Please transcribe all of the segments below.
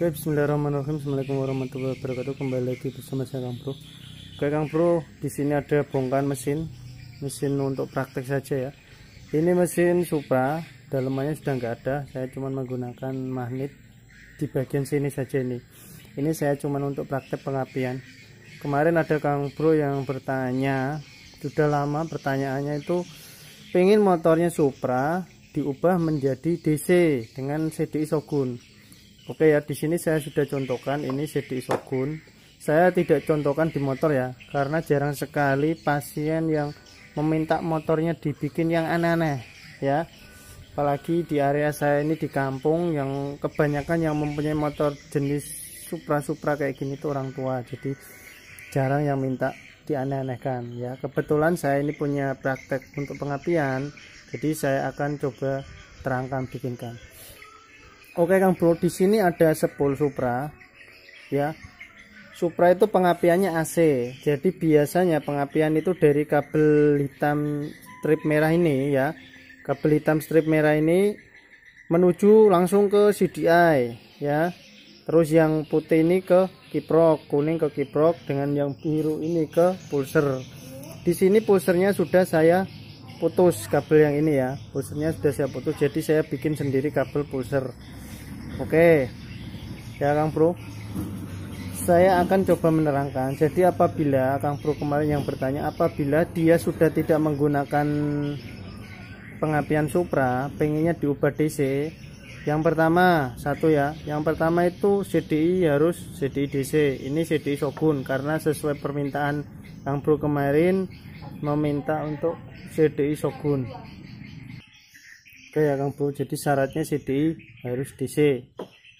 Oke, bismillahirrahmanirrahim. Assalamualaikum warahmatullahi wabarakatuh. Kembali lagi bersama saya Kang Bro. Oke, Kang Bro, di sini ada bongkahan mesin. Mesin untuk praktek saja ya. Ini mesin Supra, dalamannya sudah nggak ada. Saya cuma menggunakan magnet di bagian sini saja ini. Ini saya cuma untuk praktek pengapian. Kemarin ada Kang Bro yang bertanya, sudah lama pertanyaannya itu pengen motornya Supra diubah menjadi DC dengan CDI Shogun Oke ya, di sini saya sudah contohkan ini CD Shogun. Saya tidak contohkan di motor ya, karena jarang sekali pasien yang meminta motornya dibikin yang aneh-aneh ya. Apalagi di area saya ini di kampung yang kebanyakan yang mempunyai motor jenis Supra-Supra kayak gini itu orang tua. Jadi jarang yang minta dianeh-anehkan ya. Kebetulan saya ini punya praktek untuk pengapian, jadi saya akan coba terangkan bikinkan. Oke Kang Bro, di sini ada sepul Supra. Ya. Supra itu pengapiannya AC. Jadi biasanya pengapian itu dari kabel hitam strip merah ini ya. Kabel hitam strip merah ini menuju langsung ke CDI ya. Terus yang putih ini ke kiprok, kuning ke kiprok dengan yang biru ini ke pulser. Di sini pulsernya sudah saya putus kabel yang ini ya. Pulsernya sudah saya putus jadi saya bikin sendiri kabel pulser. Oke ya Kang Bro saya akan coba menerangkan jadi apabila Kang Bro kemarin yang bertanya apabila dia sudah tidak menggunakan pengapian Supra pengennya diubah DC yang pertama satu ya yang pertama itu CDI harus CDI DC ini CDI Shogun karena sesuai permintaan Kang Bro kemarin meminta untuk CDI Shogun Oke ya Kang Bro, jadi syaratnya CD harus DC.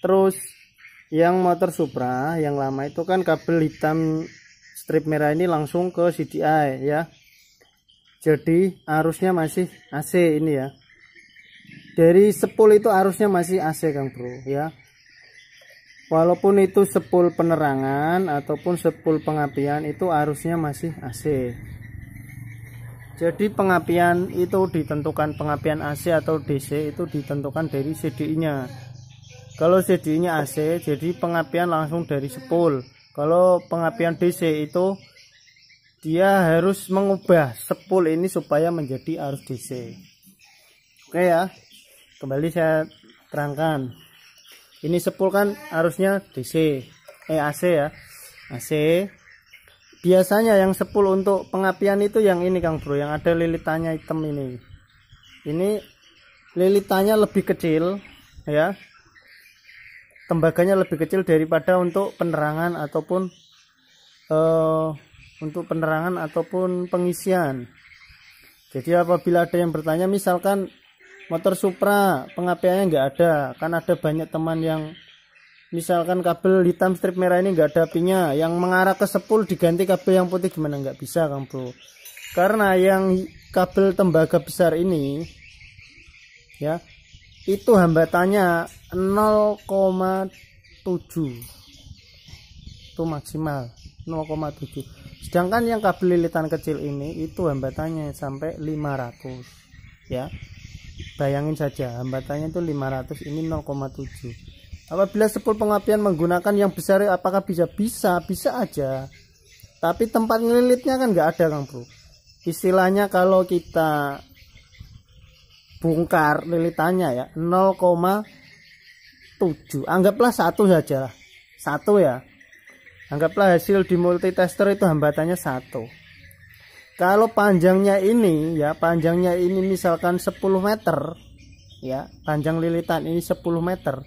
Terus yang motor Supra yang lama itu kan kabel hitam strip merah ini langsung ke CDI ya. Jadi arusnya masih AC ini ya. Dari 10 itu arusnya masih AC Kang Bro ya. Walaupun itu 10 penerangan ataupun 10 pengapian itu arusnya masih AC. Jadi pengapian itu ditentukan pengapian AC atau DC itu ditentukan dari cd nya Kalau cd nya AC, jadi pengapian langsung dari spool. Kalau pengapian DC itu dia harus mengubah spool ini supaya menjadi arus DC. Oke ya. Kembali saya terangkan. Ini spool kan arusnya DC, eh AC ya. AC biasanya yang 10 untuk pengapian itu yang ini Kang Bro yang ada lilitannya hitam ini ini lilitannya lebih kecil ya tembaganya lebih kecil daripada untuk penerangan ataupun uh, untuk penerangan ataupun pengisian jadi apabila ada yang bertanya misalkan motor Supra pengapiannya nggak ada kan ada banyak teman yang misalkan kabel hitam strip merah ini enggak ada pinya yang mengarah ke 10 diganti kabel yang putih gimana enggak bisa Kang Bro karena yang kabel tembaga besar ini ya itu hambatannya 0,7 itu maksimal 0,7 sedangkan yang kabel lilitan kecil ini itu hambatannya sampai 500 ya bayangin saja hambatannya itu 500 ini 0,7 Apabila sepul pengapian menggunakan yang besar apakah bisa? Bisa, bisa aja. Tapi tempat ngelilitnya kan nggak ada Kang Bro. Istilahnya kalau kita bongkar lilitannya ya 0,7 anggaplah satu saja lah satu ya anggaplah hasil di multitester itu hambatannya satu kalau panjangnya ini ya panjangnya ini misalkan 10 meter ya panjang lilitan ini 10 meter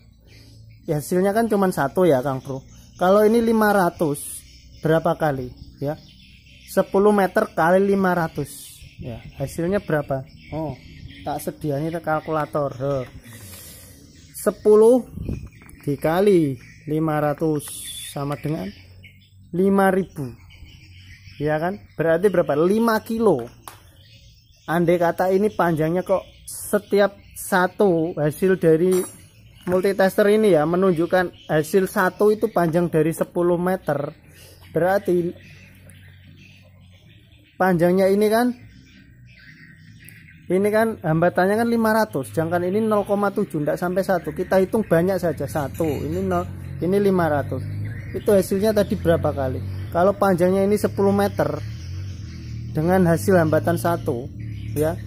ya hasilnya kan cuma satu ya Kang Bro kalau ini 500 berapa kali ya 10 meter kali 500 ya hasilnya berapa Oh tak sediain kalkulator He. 10 dikali 500 sama dengan 5000 ya kan berarti berapa 5 kilo andai kata ini panjangnya kok setiap satu hasil dari multitester ini ya menunjukkan hasil satu itu panjang dari 10 meter berarti panjangnya ini kan ini kan hambatannya kan 500 sedangkan ini 0,7 tidak sampai satu. kita hitung banyak saja satu. ini 0 ini 500 itu hasilnya tadi berapa kali kalau panjangnya ini 10 meter dengan hasil hambatan satu, ya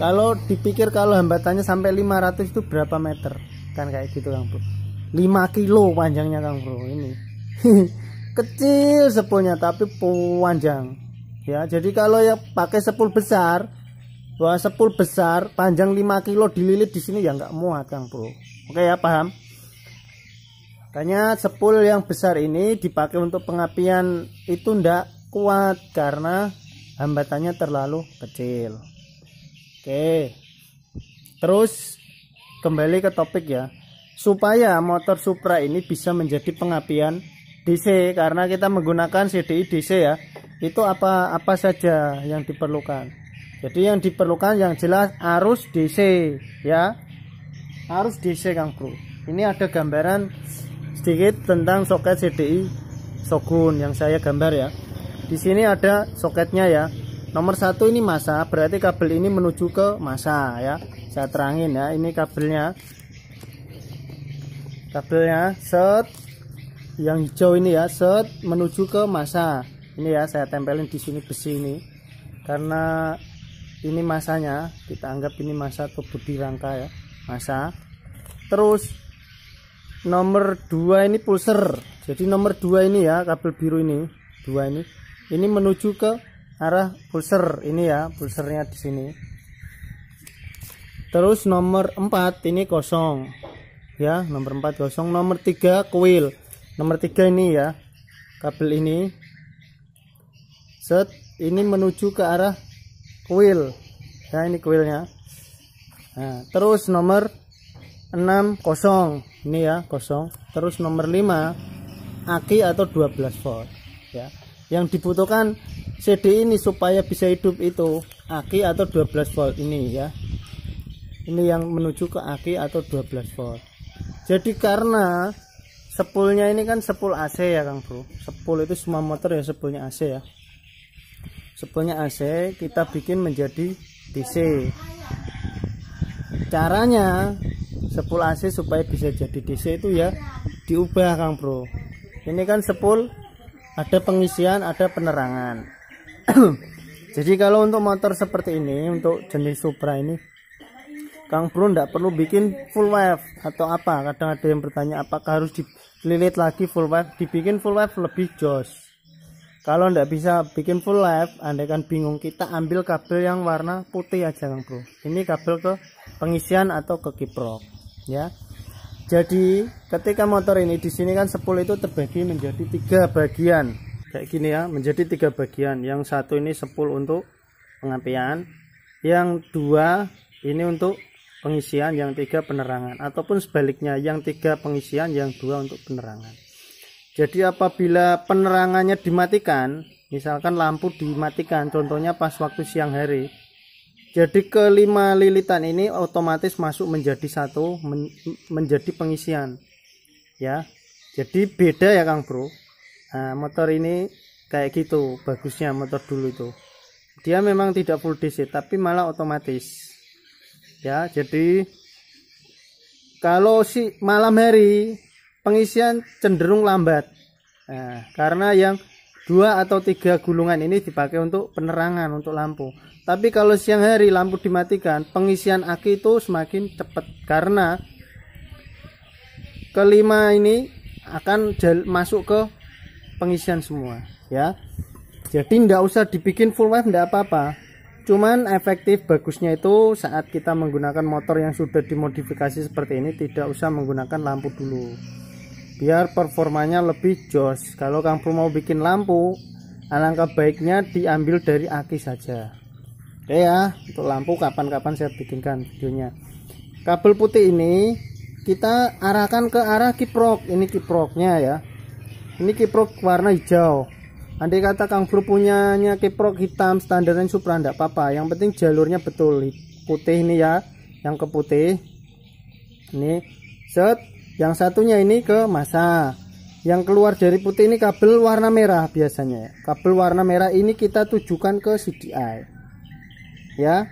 kalau dipikir kalau hambatannya sampai 500 itu berapa meter kan kayak gitu Kang Bro 5 kilo panjangnya Kang Bro ini kecil sepulnya tapi panjang ya jadi kalau yang pakai sepul besar wah sepul besar panjang 5 kilo dililit di sini ya nggak muat Kang Bro oke ya paham Makanya sepul yang besar ini dipakai untuk pengapian itu ndak kuat karena hambatannya terlalu kecil. Oke. Terus kembali ke topik ya. Supaya motor Supra ini bisa menjadi pengapian DC karena kita menggunakan CDI DC ya. Itu apa apa saja yang diperlukan. Jadi yang diperlukan yang jelas arus DC ya. Arus DC Kang Bro. Ini ada gambaran sedikit tentang soket CDI Shogun yang saya gambar ya. Di sini ada soketnya ya nomor satu ini masa berarti kabel ini menuju ke masa ya saya terangin ya ini kabelnya kabelnya set yang hijau ini ya set menuju ke masa ini ya saya tempelin di sini besi ini karena ini masanya kita anggap ini masa tubuh rangka ya masa terus nomor dua ini pulser jadi nomor dua ini ya kabel biru ini dua ini ini menuju ke arah pulser ini ya pulsernya di sini terus nomor 4 ini kosong ya nomor 4 kosong nomor 3 kuil nomor 3 ini ya kabel ini set ini menuju ke arah kuil ya ini kuilnya nah, terus nomor 6 kosong ini ya kosong terus nomor 5 aki atau 12 volt ya yang dibutuhkan CD ini supaya bisa hidup itu aki atau 12 volt ini ya ini yang menuju ke aki atau 12 volt jadi karena sepulnya ini kan sepul AC ya Kang Bro sepul itu semua motor ya sepulnya AC ya sepulnya AC kita bikin menjadi DC caranya sepul AC supaya bisa jadi DC itu ya diubah Kang Bro ini kan sepul ada pengisian ada penerangan jadi kalau untuk motor seperti ini untuk jenis Supra ini Kang Bro tidak perlu bikin full wave atau apa kadang ada yang bertanya apakah harus dililit lagi full wave dibikin full wave lebih jos kalau tidak bisa bikin full wave andaikan kan bingung kita ambil kabel yang warna putih aja Kang Bro ini kabel ke pengisian atau ke kiprok ya jadi ketika motor ini di sini kan 10 itu terbagi menjadi tiga bagian kayak gini ya menjadi tiga bagian yang satu ini sepul untuk pengapian, yang dua ini untuk pengisian yang tiga penerangan ataupun sebaliknya yang tiga pengisian yang dua untuk penerangan jadi apabila penerangannya dimatikan misalkan lampu dimatikan contohnya pas waktu siang hari jadi kelima lilitan ini otomatis masuk menjadi satu men menjadi pengisian ya jadi beda ya Kang Bro nah, motor ini kayak gitu bagusnya motor dulu itu dia memang tidak full DC ya, tapi malah otomatis ya jadi kalau si malam hari pengisian cenderung lambat nah, karena yang dua atau tiga gulungan ini dipakai untuk penerangan untuk lampu tapi kalau siang hari lampu dimatikan pengisian aki itu semakin cepat karena kelima ini akan masuk ke pengisian semua ya jadi tidak usah dibikin full wave tidak apa-apa cuman efektif bagusnya itu saat kita menggunakan motor yang sudah dimodifikasi seperti ini tidak usah menggunakan lampu dulu biar performanya lebih jos kalau kamu mau bikin lampu alangkah baiknya diambil dari aki saja oke ya untuk lampu kapan-kapan saya bikinkan videonya kabel putih ini kita arahkan ke arah kiprok ini kiproknya ya ini kiprok warna hijau andai kata Kang Bro punyanya kiprok hitam standarnya Supra ndak apa-apa yang penting jalurnya betul putih ini ya yang ke putih ini set yang satunya ini ke masa yang keluar dari putih ini kabel warna merah biasanya ya. kabel warna merah ini kita tujukan ke CDI ya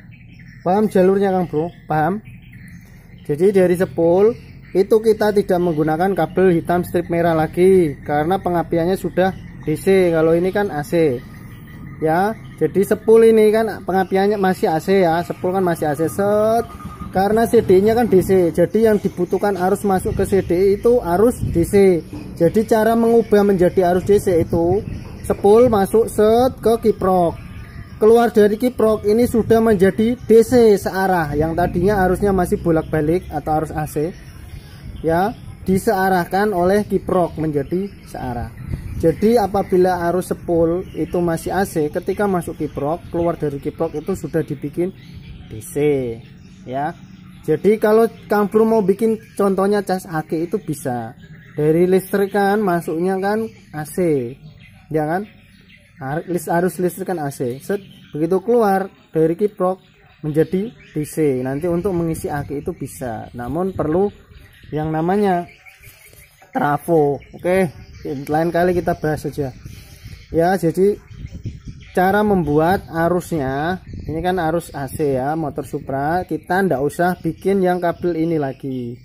paham jalurnya Kang Bro paham jadi dari sepul itu kita tidak menggunakan kabel hitam strip merah lagi karena pengapiannya sudah DC kalau ini kan AC ya jadi sepul ini kan pengapiannya masih AC ya sepul kan masih AC set karena CD nya kan DC jadi yang dibutuhkan arus masuk ke CD itu arus DC jadi cara mengubah menjadi arus DC itu sepul masuk set ke kiprok keluar dari kiprok ini sudah menjadi DC searah yang tadinya arusnya masih bolak-balik atau arus AC ya disearahkan oleh kiprok menjadi searah. Jadi apabila arus sepul itu masih AC, ketika masuk kiprok, keluar dari kiprok itu sudah dibikin DC, ya. Jadi kalau kampur mau bikin contohnya cas AC itu bisa dari listrik kan masuknya kan AC, ya kan? Arus listrik kan AC. Set, begitu keluar dari kiprok menjadi DC. Nanti untuk mengisi AC itu bisa. Namun perlu yang namanya trafo oke lain kali kita bahas saja ya jadi cara membuat arusnya ini kan arus AC ya motor Supra kita ndak usah bikin yang kabel ini lagi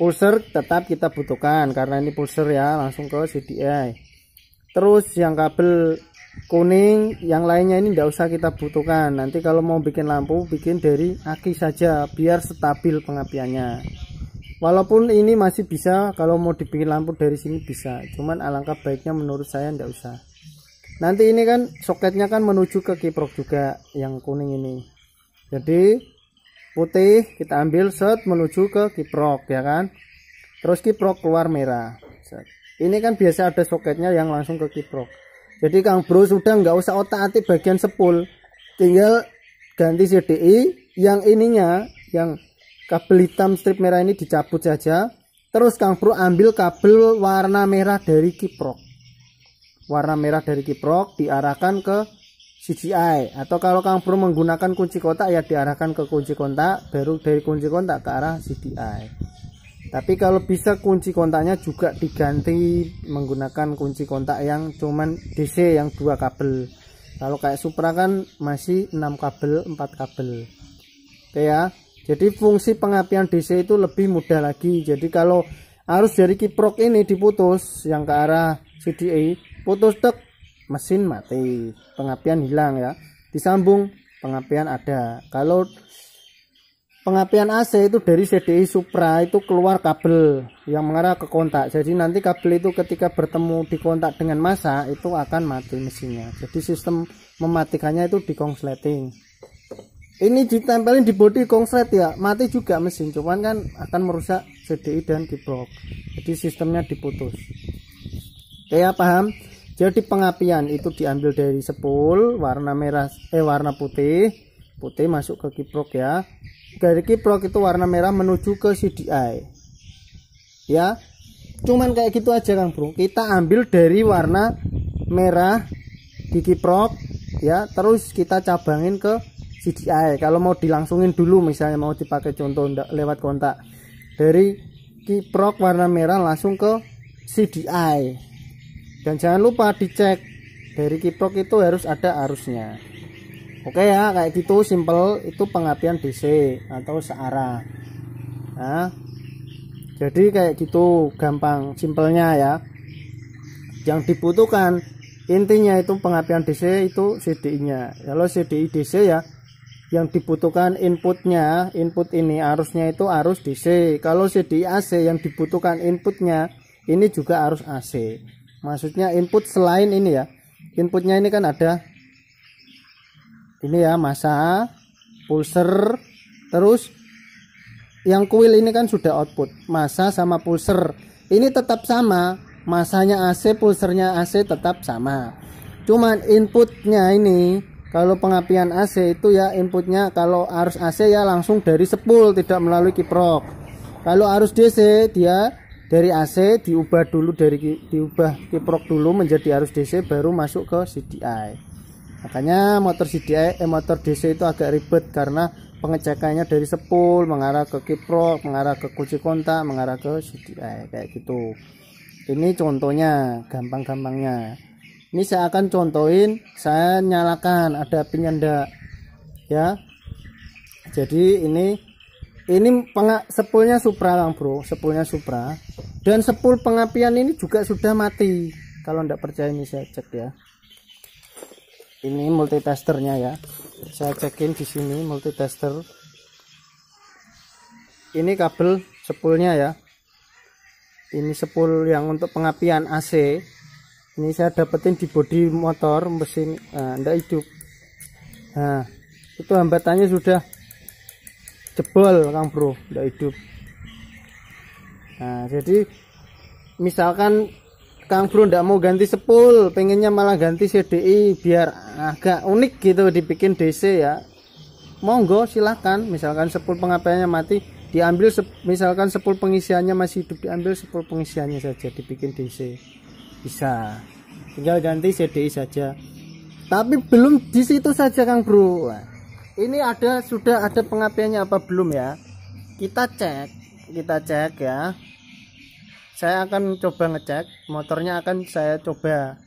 pulser tetap kita butuhkan karena ini pulser ya langsung ke CDI terus yang kabel kuning yang lainnya ini ndak usah kita butuhkan nanti kalau mau bikin lampu bikin dari aki saja biar stabil pengapiannya walaupun ini masih bisa kalau mau dibikin lampu dari sini bisa cuman alangkah baiknya menurut saya ndak usah nanti ini kan soketnya kan menuju ke kiprok juga yang kuning ini jadi putih kita ambil set menuju ke kiprok ya kan terus kiprok keluar merah set. ini kan biasa ada soketnya yang langsung ke kiprok jadi Kang Bro sudah nggak usah otak-atik bagian sepul tinggal ganti CDI yang ininya yang kabel hitam strip merah ini dicabut saja terus Kang Bro ambil kabel warna merah dari kiprok warna merah dari kiprok diarahkan ke CGI atau kalau Kang Bro menggunakan kunci kontak ya diarahkan ke kunci kontak baru dari kunci kontak ke arah CGI tapi kalau bisa kunci kontaknya juga diganti menggunakan kunci kontak yang cuman DC yang dua kabel kalau kayak Supra kan masih 6 kabel 4 kabel oke ya jadi fungsi pengapian DC itu lebih mudah lagi jadi kalau arus dari kiprok ini diputus yang ke arah CDA putus tek mesin mati pengapian hilang ya disambung pengapian ada kalau pengapian AC itu dari CDI Supra itu keluar kabel yang mengarah ke kontak jadi nanti kabel itu ketika bertemu di kontak dengan massa itu akan mati mesinnya jadi sistem mematikannya itu di kongsleting ini ditempelin di body konkret ya mati juga mesin cuman kan akan merusak CDI dan di blok jadi sistemnya diputus oke ya paham jadi pengapian itu diambil dari sepul warna merah eh warna putih putih masuk ke kiprok ya dari kiprok itu warna merah menuju ke CDI ya cuman kayak gitu aja Kang Bro kita ambil dari warna merah di kiprok ya terus kita cabangin ke CDI kalau mau dilangsungin dulu misalnya mau dipakai contoh lewat kontak dari kiprok warna merah langsung ke CDI dan jangan lupa dicek dari kiprok itu harus ada arusnya oke ya kayak gitu simple itu pengapian DC atau searah nah jadi kayak gitu gampang simpelnya ya yang dibutuhkan intinya itu pengapian DC itu CDI nya kalau CDI DC ya yang dibutuhkan inputnya input ini arusnya itu arus DC kalau CD AC yang dibutuhkan inputnya ini juga arus AC maksudnya input selain ini ya inputnya ini kan ada ini ya masa pulser terus yang kuil ini kan sudah output masa sama pulser ini tetap sama masanya AC pulsernya AC tetap sama cuman inputnya ini kalau pengapian AC itu ya inputnya kalau arus AC ya langsung dari sepul tidak melalui kiprok kalau arus DC dia dari AC diubah dulu dari diubah kiprok dulu menjadi arus DC baru masuk ke CDI makanya motor CDI eh, motor DC itu agak ribet karena pengecekannya dari sepul mengarah ke kiprok mengarah ke kunci kontak mengarah ke CDI kayak gitu ini contohnya gampang-gampangnya ini saya akan contohin saya nyalakan ada ndak ya jadi ini ini pengak sepulnya Supra bang Bro, sepulnya Supra. Dan sepul pengapian ini juga sudah mati. Kalau tidak percaya ini saya cek ya. Ini multitesternya ya. Saya cekin di sini multitester. Ini kabel sepulnya ya. Ini sepul yang untuk pengapian AC ini saya dapetin di bodi motor mesin nah, hidup nah itu hambatannya sudah jebol kang bro enggak hidup nah jadi misalkan kang bro tidak mau ganti sepul pengennya malah ganti CDI biar agak unik gitu dibikin DC ya monggo silahkan misalkan sepul pengapainya mati diambil misalkan sepul pengisiannya masih hidup diambil sepul pengisiannya saja dibikin DC bisa tinggal ganti CDI saja tapi belum di situ saja Kang Bro ini ada sudah ada pengapiannya apa belum ya kita cek kita cek ya saya akan coba ngecek motornya akan saya coba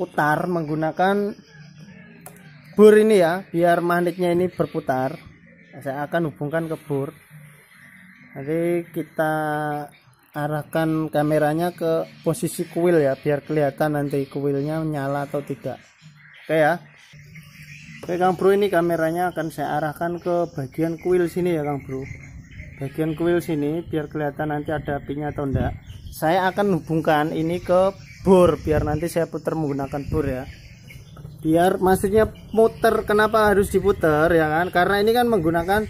putar menggunakan bur ini ya biar magnetnya ini berputar saya akan hubungkan ke bur nanti kita arahkan kameranya ke posisi kuil ya biar kelihatan nanti kuilnya nyala atau tidak oke ya oke Kang Bro ini kameranya akan saya arahkan ke bagian kuil sini ya Kang Bro bagian kuil sini biar kelihatan nanti ada apinya atau enggak saya akan hubungkan ini ke bor biar nanti saya putar menggunakan bor ya biar maksudnya muter kenapa harus diputer ya kan karena ini kan menggunakan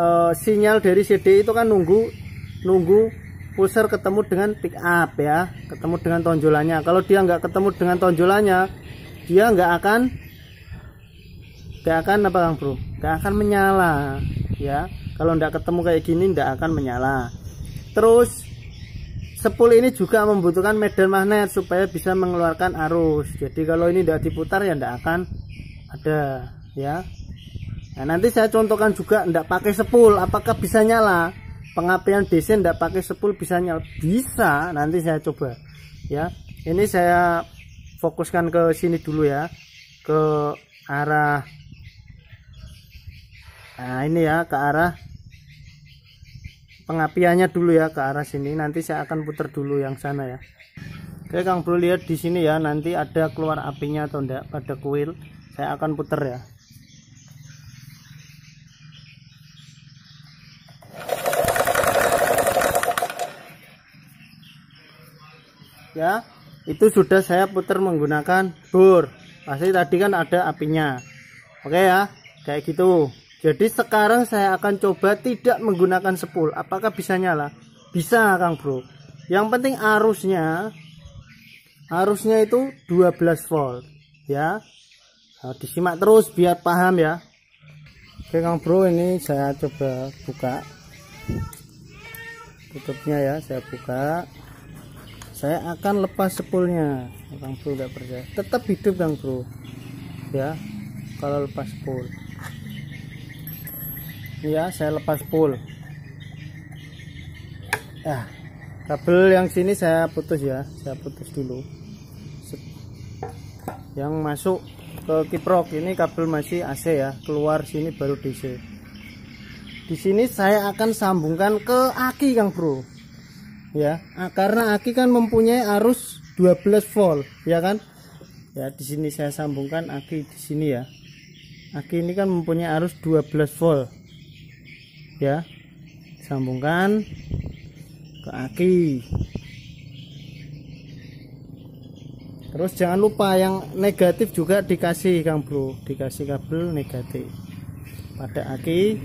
uh, sinyal dari CD itu kan nunggu nunggu pulser ketemu dengan pick up ya ketemu dengan tonjolannya kalau dia nggak ketemu dengan tonjolannya dia nggak akan nggak akan apa kang bro nggak akan menyala ya kalau nggak ketemu kayak gini nggak akan menyala terus sepul ini juga membutuhkan medan magnet supaya bisa mengeluarkan arus jadi kalau ini tidak diputar ya tidak akan ada ya nah nanti saya contohkan juga tidak pakai sepul apakah bisa nyala pengapian DC tidak pakai sepul bisa nyala bisa nanti saya coba ya ini saya fokuskan ke sini dulu ya ke arah nah ini ya ke arah pengapiannya dulu ya ke arah sini nanti saya akan putar dulu yang sana ya oke Kang Bro lihat di sini ya nanti ada keluar apinya atau enggak pada kuil saya akan putar ya ya itu sudah saya putar menggunakan bor pasti tadi kan ada apinya oke ya kayak gitu jadi sekarang saya akan coba tidak menggunakan sepul apakah bisa nyala bisa Kang Bro yang penting arusnya arusnya itu 12 volt ya nah, disimak terus biar paham ya oke Kang Bro ini saya coba buka tutupnya ya saya buka saya akan lepas sepulnya Kang Bro nggak percaya tetap hidup Kang Bro ya kalau lepas pool ya saya lepas pul nah ya, kabel yang sini saya putus ya saya putus dulu yang masuk ke kiprok ini kabel masih AC ya keluar sini baru DC di sini saya akan sambungkan ke aki Kang Bro ya ah, karena aki kan mempunyai arus 12 volt ya kan ya di sini saya sambungkan aki di sini ya aki ini kan mempunyai arus 12 volt ya sambungkan ke aki terus jangan lupa yang negatif juga dikasih Kang Bro dikasih kabel negatif pada aki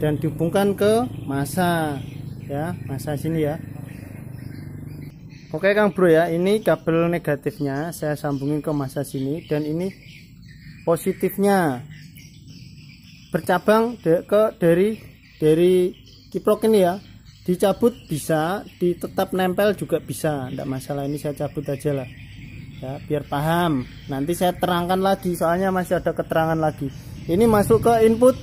dan dihubungkan ke masa ya masa sini ya Oke Kang Bro ya, ini kabel negatifnya saya sambungin ke masa sini dan ini positifnya bercabang ke dari dari kiprok ini ya dicabut bisa ditetap nempel juga bisa tidak masalah ini saya cabut aja lah ya biar paham nanti saya terangkan lagi soalnya masih ada keterangan lagi ini masuk ke input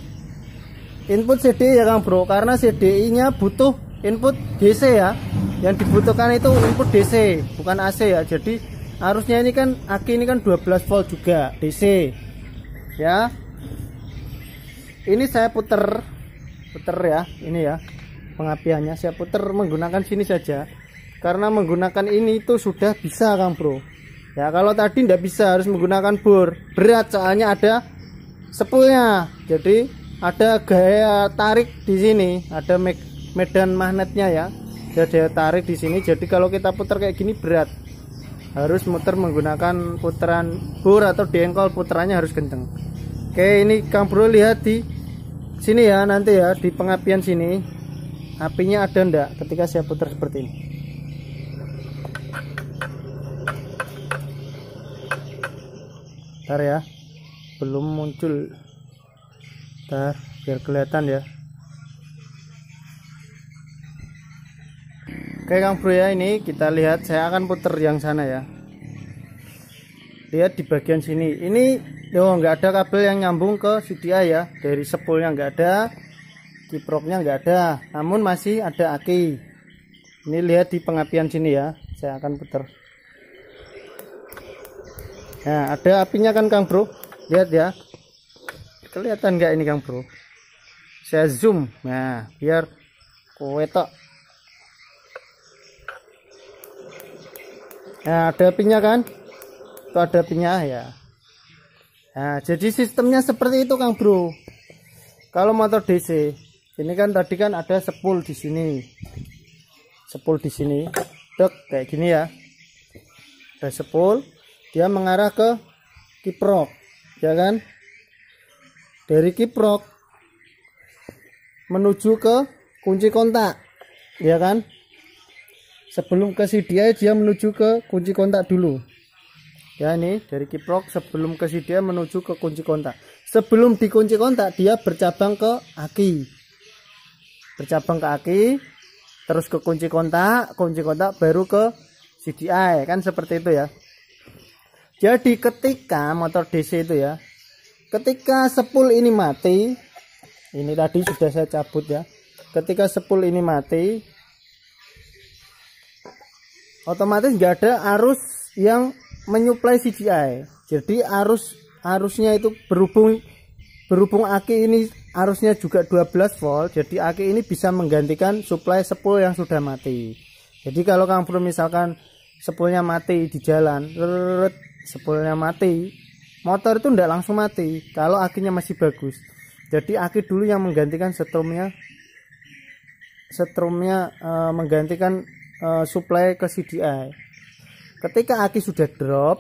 input CD ya Kang Bro karena CDI nya butuh input DC ya yang dibutuhkan itu input DC bukan AC ya jadi arusnya ini kan aki ini kan 12 volt juga DC ya ini saya puter puter ya ini ya pengapiannya saya puter menggunakan sini saja karena menggunakan ini itu sudah bisa Kang Bro ya kalau tadi tidak bisa harus menggunakan bor berat soalnya ada sepulnya jadi ada gaya tarik di sini ada make medan magnetnya ya ada daya tarik di sini jadi kalau kita putar kayak gini berat harus muter menggunakan putaran bor atau dengkol putarannya harus kenceng oke ini Kang Bro lihat di sini ya nanti ya di pengapian sini apinya ada ndak ketika saya putar seperti ini ntar ya belum muncul ntar biar kelihatan ya Oke Kang Bro ya ini kita lihat saya akan puter yang sana ya lihat di bagian sini ini oh nggak ada kabel yang nyambung ke CDI ya dari sepulnya nggak ada kiproknya nggak ada namun masih ada aki ini lihat di pengapian sini ya saya akan putar nah ada apinya kan Kang Bro lihat ya kelihatan nggak ini Kang Bro saya zoom nah biar kowe tok Nah, ada pinnya kan? Itu ada pinnya ya. Nah, jadi sistemnya seperti itu Kang Bro. Kalau motor DC, ini kan tadi kan ada sepul di sini. Sepul di sini. Dek kayak gini ya. Ada sepul, dia mengarah ke kiprok, ya kan? Dari kiprok menuju ke kunci kontak, ya kan? sebelum ke CDI dia menuju ke kunci kontak dulu ya ini dari kiprok sebelum ke CDI menuju ke kunci kontak sebelum di kunci kontak dia bercabang ke aki bercabang ke aki terus ke kunci kontak kunci kontak baru ke CDI ya kan seperti itu ya jadi ketika motor DC itu ya ketika sepul ini mati ini tadi sudah saya cabut ya ketika sepul ini mati otomatis nggak ada arus yang menyuplai CDI jadi arus arusnya itu berhubung berhubung aki ini arusnya juga 12 volt jadi aki ini bisa menggantikan suplai 10 yang sudah mati jadi kalau kamu misalkan sepulnya mati di jalan sepulnya mati motor itu tidak langsung mati kalau akinya masih bagus jadi aki dulu yang menggantikan setrumnya setrumnya e, menggantikan uh, supply ke CDI ketika aki sudah drop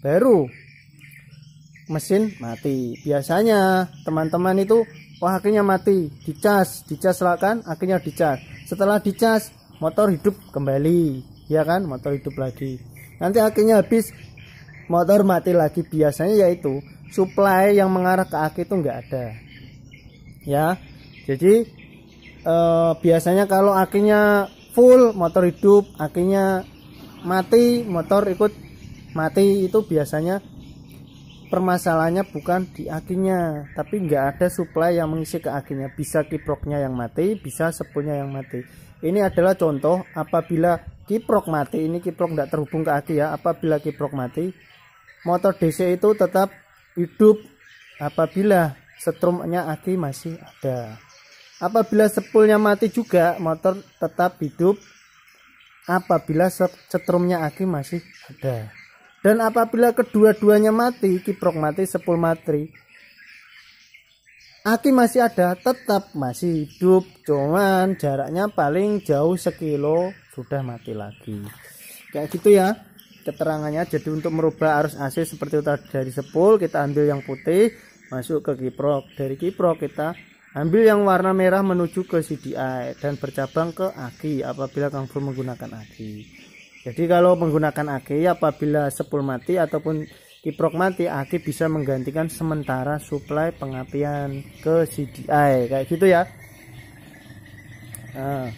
baru mesin mati biasanya teman-teman itu wah akinya mati dicas dicas lah kan akhirnya dicas setelah dicas motor hidup kembali ya kan motor hidup lagi nanti akinya habis motor mati lagi biasanya yaitu supply yang mengarah ke aki itu nggak ada ya jadi eh, biasanya kalau akinya full motor hidup akhirnya mati motor ikut mati itu biasanya permasalahannya bukan di akinya tapi nggak ada suplai yang mengisi ke akinya bisa kiproknya yang mati bisa sepunya yang mati ini adalah contoh apabila kiprok mati ini kiprok tidak terhubung ke aki ya apabila kiprok mati motor DC itu tetap hidup apabila setrumnya aki masih ada Apabila sepulnya mati juga, motor tetap hidup apabila setrumnya aki masih ada. Dan apabila kedua-duanya mati, kiprok mati, sepul mati, aki masih ada, tetap masih hidup, cuman jaraknya paling jauh sekilo sudah mati lagi. Kayak gitu ya keterangannya. Jadi untuk merubah arus AC seperti itu dari sepul kita ambil yang putih masuk ke kiprok. Dari kiprok kita Ambil yang warna merah menuju ke CDI dan bercabang ke aki apabila kang menggunakan aki. Jadi kalau menggunakan aki apabila sepul mati ataupun kiprok mati aki bisa menggantikan sementara suplai pengapian ke CDI kayak gitu ya. Nah,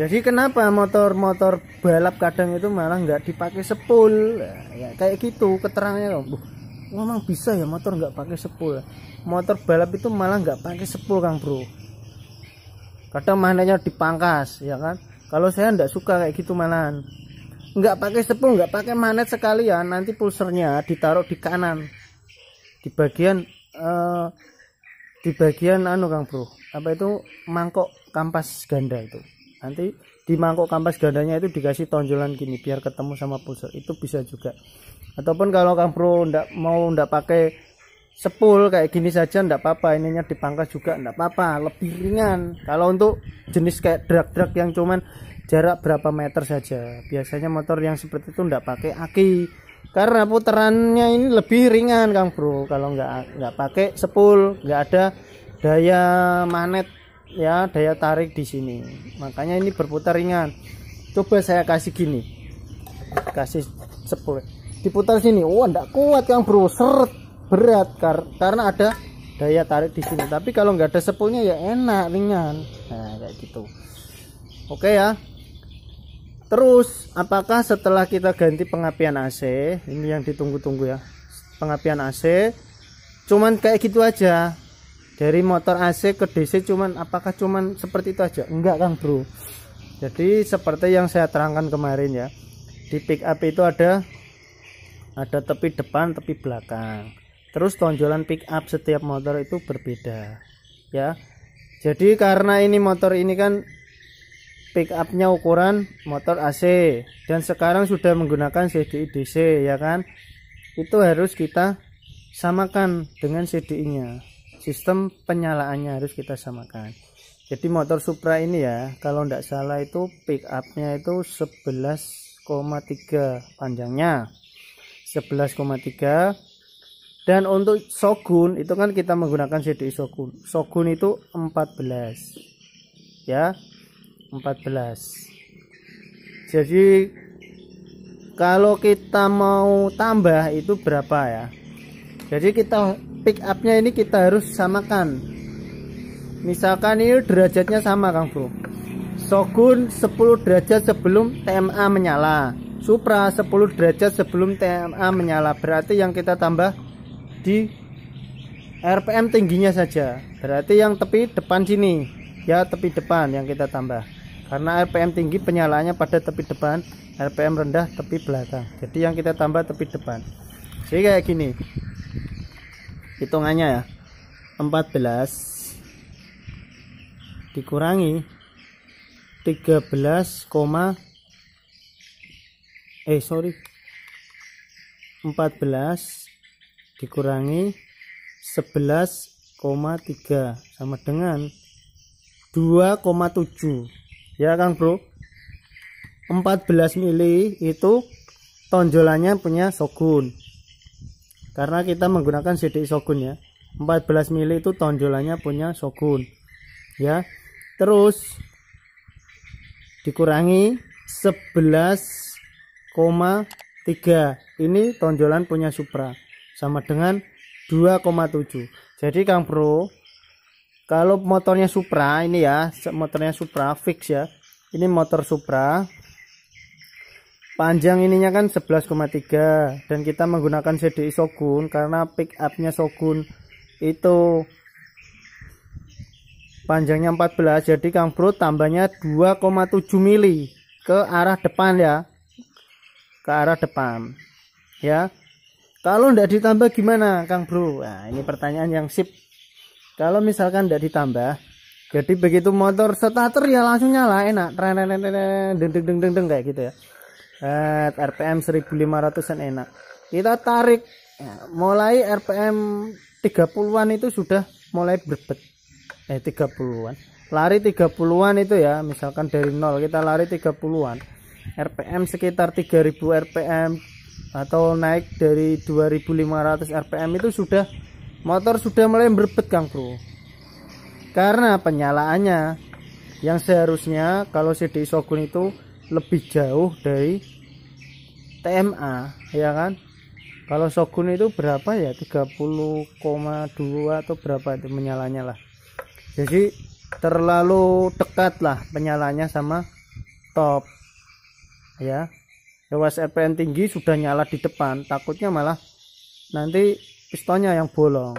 jadi kenapa motor-motor balap kadang itu malah nggak dipakai sepul nah, ya, kayak gitu keterangannya loh. Memang bisa ya motor nggak pakai sepul motor balap itu malah nggak pakai sepul kang bro kadang magnetnya dipangkas ya kan kalau saya nggak suka kayak gitu malahan nggak pakai sepul nggak pakai magnet sekalian nanti pulsernya ditaruh di kanan di bagian uh, di bagian anu kang bro apa itu mangkok kampas ganda itu nanti di mangkok kampas gandanya itu dikasih tonjolan gini biar ketemu sama pulser itu bisa juga ataupun kalau kang bro ndak mau ndak pakai sepul kayak gini saja ndak apa-apa ininya dipangkas juga ndak apa-apa lebih ringan kalau untuk jenis kayak drag-drag yang cuman jarak berapa meter saja biasanya motor yang seperti itu ndak pakai aki karena putarannya ini lebih ringan Kang Bro kalau nggak nggak pakai sepul nggak ada daya magnet ya daya tarik di sini makanya ini berputar ringan coba saya kasih gini kasih sepul diputar sini wah oh, ndak kuat Kang Bro seret berat kar karena ada daya tarik di sini tapi kalau nggak ada sepulnya ya enak ringan nah kayak gitu oke ya terus apakah setelah kita ganti pengapian AC ini yang ditunggu-tunggu ya pengapian AC cuman kayak gitu aja dari motor AC ke DC cuman apakah cuman seperti itu aja enggak kan bro jadi seperti yang saya terangkan kemarin ya di pick up itu ada ada tepi depan tepi belakang terus tonjolan pick up setiap motor itu berbeda ya jadi karena ini motor ini kan pick upnya ukuran motor AC dan sekarang sudah menggunakan CDI DC ya kan itu harus kita samakan dengan CDI nya sistem penyalaannya harus kita samakan jadi motor Supra ini ya kalau tidak salah itu pick upnya itu 11,3 panjangnya 11,3 dan untuk Shogun itu kan kita menggunakan CDI Shogun. Shogun itu 14. Ya. 14. Jadi kalau kita mau tambah itu berapa ya? Jadi kita pick up-nya ini kita harus samakan. Misalkan ini derajatnya sama Kang Bro. Shogun 10 derajat sebelum TMA menyala. Supra 10 derajat sebelum TMA menyala. Berarti yang kita tambah di RPM tingginya saja berarti yang tepi depan sini ya tepi depan yang kita tambah karena RPM tinggi penyalaannya pada tepi depan RPM rendah tepi belakang jadi yang kita tambah tepi depan jadi kayak gini hitungannya ya 14 dikurangi 13, eh sorry 14 dikurangi 11,3 sama dengan 2,7 ya kan bro 14 mili itu tonjolannya punya Shogun karena kita menggunakan CD Shogun ya 14 mili itu tonjolannya punya Shogun ya terus dikurangi 11,3 ini tonjolan punya Supra sama dengan 2,7 jadi Kang Bro kalau motornya Supra ini ya motornya Supra fix ya ini motor Supra panjang ininya kan 11,3 dan kita menggunakan CDI Shogun karena pick upnya Shogun itu panjangnya 14 jadi Kang Bro tambahnya 2,7 mili ke arah depan ya ke arah depan ya kalau tidak ditambah gimana, Kang Bro? Nah, ini pertanyaan yang sip. Kalau misalkan tidak ditambah, jadi begitu motor starter ya langsung nyala, enak. Deng deng deng deng deng kayak gitu ya. Eh, RPM 1500-an enak. Kita tarik ya, mulai RPM 30-an itu sudah mulai berbet. Eh 30-an. Lari 30-an itu ya, misalkan dari nol kita lari 30-an. RPM sekitar 3000 RPM atau naik dari 2500 rpm itu sudah motor sudah mulai berbet Kang Bro karena penyalaannya yang seharusnya kalau CD Shogun itu lebih jauh dari TMA ya kan kalau Shogun itu berapa ya 30,2 atau berapa itu menyalanya lah jadi terlalu dekat lah penyalanya sama top ya lewat RPM tinggi sudah nyala di depan takutnya malah nanti pistonnya yang bolong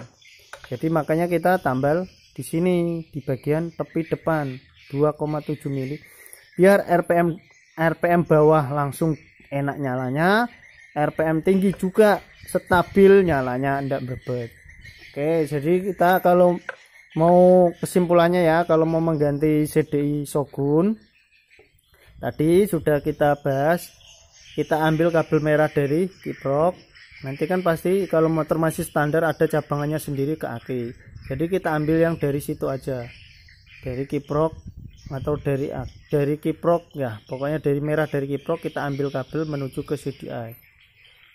jadi makanya kita tambal di sini di bagian tepi depan 2,7 mili biar RPM RPM bawah langsung enak nyalanya RPM tinggi juga stabil nyalanya tidak berbet Oke jadi kita kalau mau kesimpulannya ya kalau mau mengganti CDI Shogun tadi sudah kita bahas kita ambil kabel merah dari kiprok nanti kan pasti kalau motor masih standar ada cabangannya sendiri ke aki jadi kita ambil yang dari situ aja dari kiprok atau dari dari kiprok ya pokoknya dari merah dari kiprok kita ambil kabel menuju ke CDI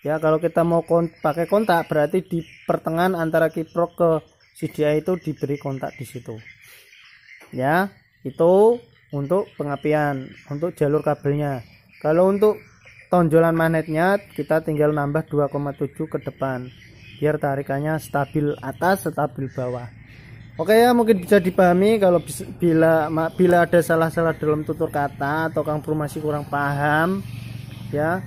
ya kalau kita mau kon pakai kontak berarti di pertengahan antara kiprok ke CDI itu diberi kontak di situ ya itu untuk pengapian untuk jalur kabelnya kalau untuk tonjolan magnetnya kita tinggal nambah 2,7 ke depan biar tarikannya stabil atas stabil bawah oke ya mungkin bisa dipahami kalau bila bila ada salah-salah dalam tutur kata atau Kang Bro masih kurang paham ya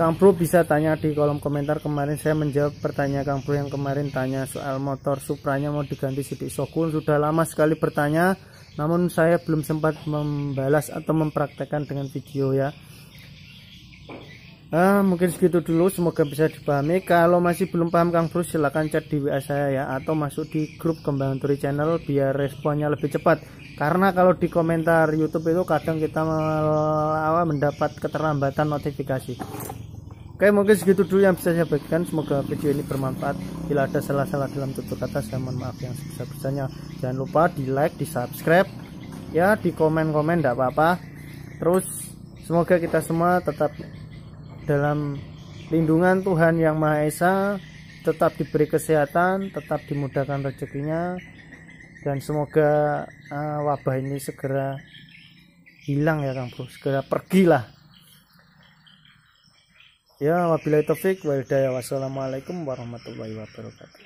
Kang Bro bisa tanya di kolom komentar kemarin saya menjawab pertanyaan Kang Bro yang kemarin tanya soal motor Supranya mau diganti Sidik sokun sudah lama sekali bertanya namun saya belum sempat membalas atau mempraktekkan dengan video ya Nah, mungkin segitu dulu semoga bisa dipahami kalau masih belum paham Kang Bro silahkan chat di WA saya ya atau masuk di grup Kembang Turi Channel biar responnya lebih cepat karena kalau di komentar YouTube itu kadang kita mendapat keterlambatan notifikasi Oke mungkin segitu dulu yang bisa saya bagikan Semoga video ini bermanfaat Bila ada salah-salah dalam tutur kata saya mohon maaf yang sebesar-besarnya Jangan lupa di like, di subscribe Ya di komen-komen tidak apa-apa Terus semoga kita semua tetap dalam lindungan Tuhan Yang Maha Esa tetap diberi kesehatan tetap dimudahkan rezekinya dan semoga uh, wabah ini segera hilang ya Kang Bro segera pergilah ya wabillahi taufik walhidayah wassalamualaikum warahmatullahi wabarakatuh